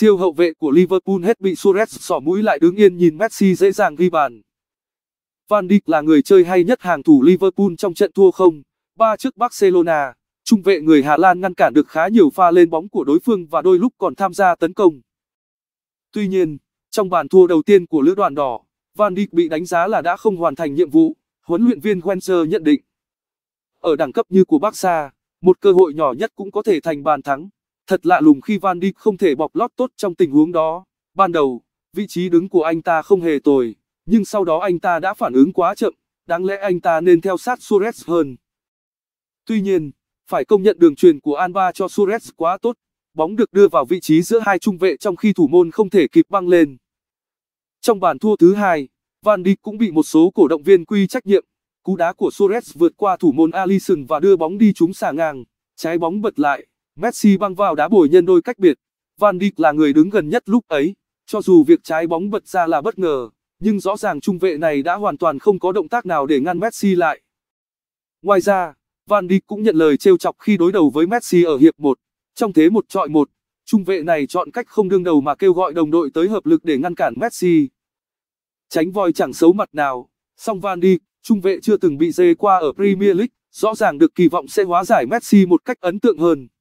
Siêu hậu vệ của Liverpool hết bị Suarez sỏ mũi lại đứng yên nhìn Messi dễ dàng ghi bàn. Van Dijk là người chơi hay nhất hàng thủ Liverpool trong trận thua không. Ba trước Barcelona, trung vệ người Hà Lan ngăn cản được khá nhiều pha lên bóng của đối phương và đôi lúc còn tham gia tấn công. Tuy nhiên, trong bàn thua đầu tiên của lữ đoàn đỏ, Van Dijk bị đánh giá là đã không hoàn thành nhiệm vụ, huấn luyện viên Wenger nhận định. Ở đẳng cấp như của Barca, một cơ hội nhỏ nhất cũng có thể thành bàn thắng. Thật lạ lùng khi Van Dijk không thể bọc lót tốt trong tình huống đó. Ban đầu, vị trí đứng của anh ta không hề tồi, nhưng sau đó anh ta đã phản ứng quá chậm, đáng lẽ anh ta nên theo sát Suarez hơn. Tuy nhiên, phải công nhận đường truyền của Alba cho Suarez quá tốt, bóng được đưa vào vị trí giữa hai trung vệ trong khi thủ môn không thể kịp băng lên. Trong bàn thua thứ hai, Van Dijk cũng bị một số cổ động viên quy trách nhiệm. Cú đá của Suarez vượt qua thủ môn Alisson và đưa bóng đi trúng xà ngang, trái bóng bật lại. Messi băng vào đá bồi nhân đôi cách biệt. Van Dijk là người đứng gần nhất lúc ấy. Cho dù việc trái bóng bật ra là bất ngờ, nhưng rõ ràng trung vệ này đã hoàn toàn không có động tác nào để ngăn Messi lại. Ngoài ra, Van Dijk cũng nhận lời trêu chọc khi đối đầu với Messi ở hiệp 1. Trong thế một trọi một, trung vệ này chọn cách không đương đầu mà kêu gọi đồng đội tới hợp lực để ngăn cản Messi. Tránh voi chẳng xấu mặt nào, song Van Dijk, trung vệ chưa từng bị dê qua ở Premier League, rõ ràng được kỳ vọng sẽ hóa giải Messi một cách ấn tượng hơn.